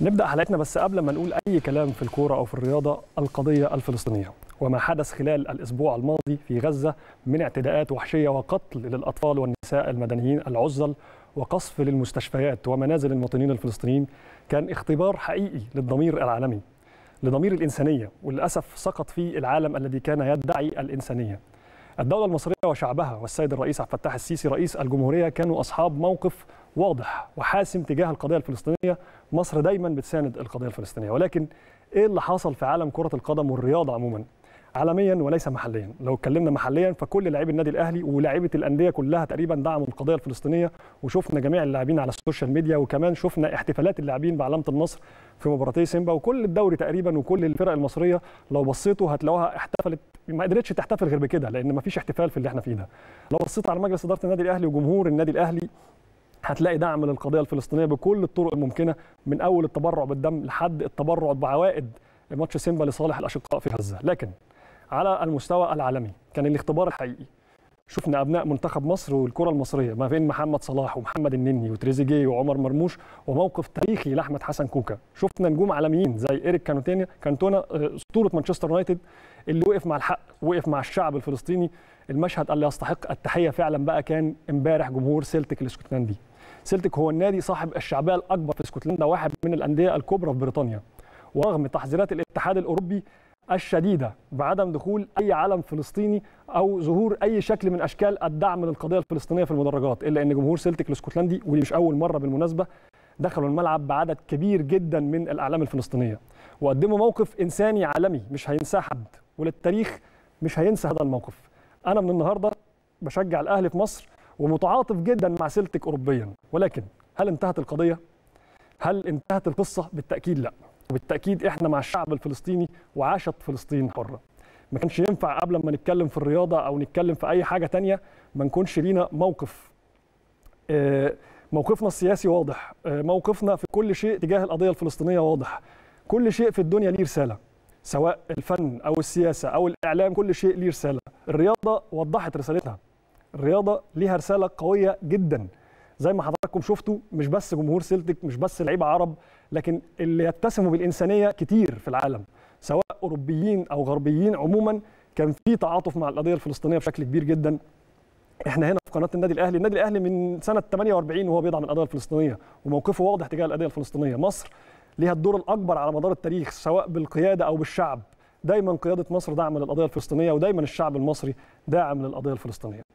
نبدأ حلقتنا بس قبل ما نقول أي كلام في الكورة أو في الرياضة القضية الفلسطينية وما حدث خلال الأسبوع الماضي في غزة من اعتداءات وحشية وقتل للأطفال والنساء المدنيين العزل وقصف للمستشفيات ومنازل المواطنين الفلسطينيين كان اختبار حقيقي للضمير العالمي لضمير الإنسانية وللأسف سقط فيه العالم الذي كان يدعي الإنسانية الدولة المصرية وشعبها والسيد الرئيس عبد الفتاح السيسي رئيس الجمهورية كانوا أصحاب موقف واضح وحاسم تجاه القضيه الفلسطينيه مصر دايما بتساند القضيه الفلسطينيه ولكن ايه اللي حصل في عالم كره القدم والرياضه عموما عالميا وليس محليا لو اتكلمنا محليا فكل لاعبي النادي الاهلي ولاعيبه الانديه كلها تقريبا دعموا القضيه الفلسطينيه وشفنا جميع اللاعبين على السوشيال ميديا وكمان شفنا احتفالات اللاعبين بعلامه النصر في مباراتي سيمبا وكل الدوري تقريبا وكل الفرق المصريه لو بصيتوا هتلاقوها احتفلت ما قدرتش تحتفل غير بكده لان ما فيش احتفال في اللي احنا فيه ده لو بصيت على مجلس اداره النادي الاهلي وجمهور النادي الاهلي هتلاقي دعم للقضيه الفلسطينيه بكل الطرق الممكنه من اول التبرع بالدم لحد التبرع بعوائد ماتش سيمبا لصالح الاشقاء في غزه لكن على المستوى العالمي كان الاختبار الحقيقي شفنا ابناء منتخب مصر والكره المصريه ما بين محمد صلاح ومحمد النني وتريزيجيه وعمر مرموش وموقف تاريخي لاحمد حسن كوكا شفنا نجوم عالميين زي ايريك كانوتينيا كانتونا آه، اسطوره مانشستر يونايتد اللي وقف مع الحق وقف مع الشعب الفلسطيني المشهد اللي يستحق التحيه فعلا بقى كان امبارح جمهور سيلتك الاسكتلندي سلتك هو النادي صاحب الشعبيه الاكبر في اسكتلندا واحد من الانديه الكبرى في بريطانيا ورغم تحذيرات الاتحاد الاوروبي الشديده بعدم دخول اي علم فلسطيني او ظهور اي شكل من اشكال الدعم للقضيه الفلسطينيه في المدرجات الا ان جمهور سلتك الاسكتلندي ودي مش اول مره بالمناسبه دخلوا الملعب بعدد كبير جدا من الاعلام الفلسطينيه وقدموا موقف انساني عالمي مش هينساه حد وللتاريخ مش هينسى هذا الموقف انا من النهارده بشجع الاهلي في مصر ومتعاطف جدا مع سلتك اوروبيا ولكن هل انتهت القضيه هل انتهت القصه بالتاكيد لا وبالتاكيد احنا مع الشعب الفلسطيني وعاشت فلسطين حره ما كانش ينفع قبل ما نتكلم في الرياضه او نتكلم في اي حاجه تانية ما نكونش لينا موقف آه، موقفنا السياسي واضح آه، موقفنا في كل شيء تجاه القضيه الفلسطينيه واضح كل شيء في الدنيا ليه رساله سواء الفن او السياسه او الاعلام كل شيء ليه رساله الرياضه وضحت رسالتها الرياضه ليها رساله قويه جدا زي ما حضراتكم شفتوا مش بس جمهور سيلتيك مش بس لعيبه عرب لكن اللي يتسموا بالانسانيه كتير في العالم سواء اوروبيين او غربيين عموما كان في تعاطف مع القضيه الفلسطينيه بشكل كبير جدا احنا هنا في قناه النادي الاهلي النادي الاهلي من سنه 48 وهو بيدعم القضيه الفلسطينيه وموقفه واضح تجاه القضيه الفلسطينيه مصر ليها الدور الاكبر على مدار التاريخ سواء بالقياده او بالشعب دايما قياده مصر داعمه للقضيه الفلسطينيه ودايما الشعب المصري داعم للقضيه الفلسطينيه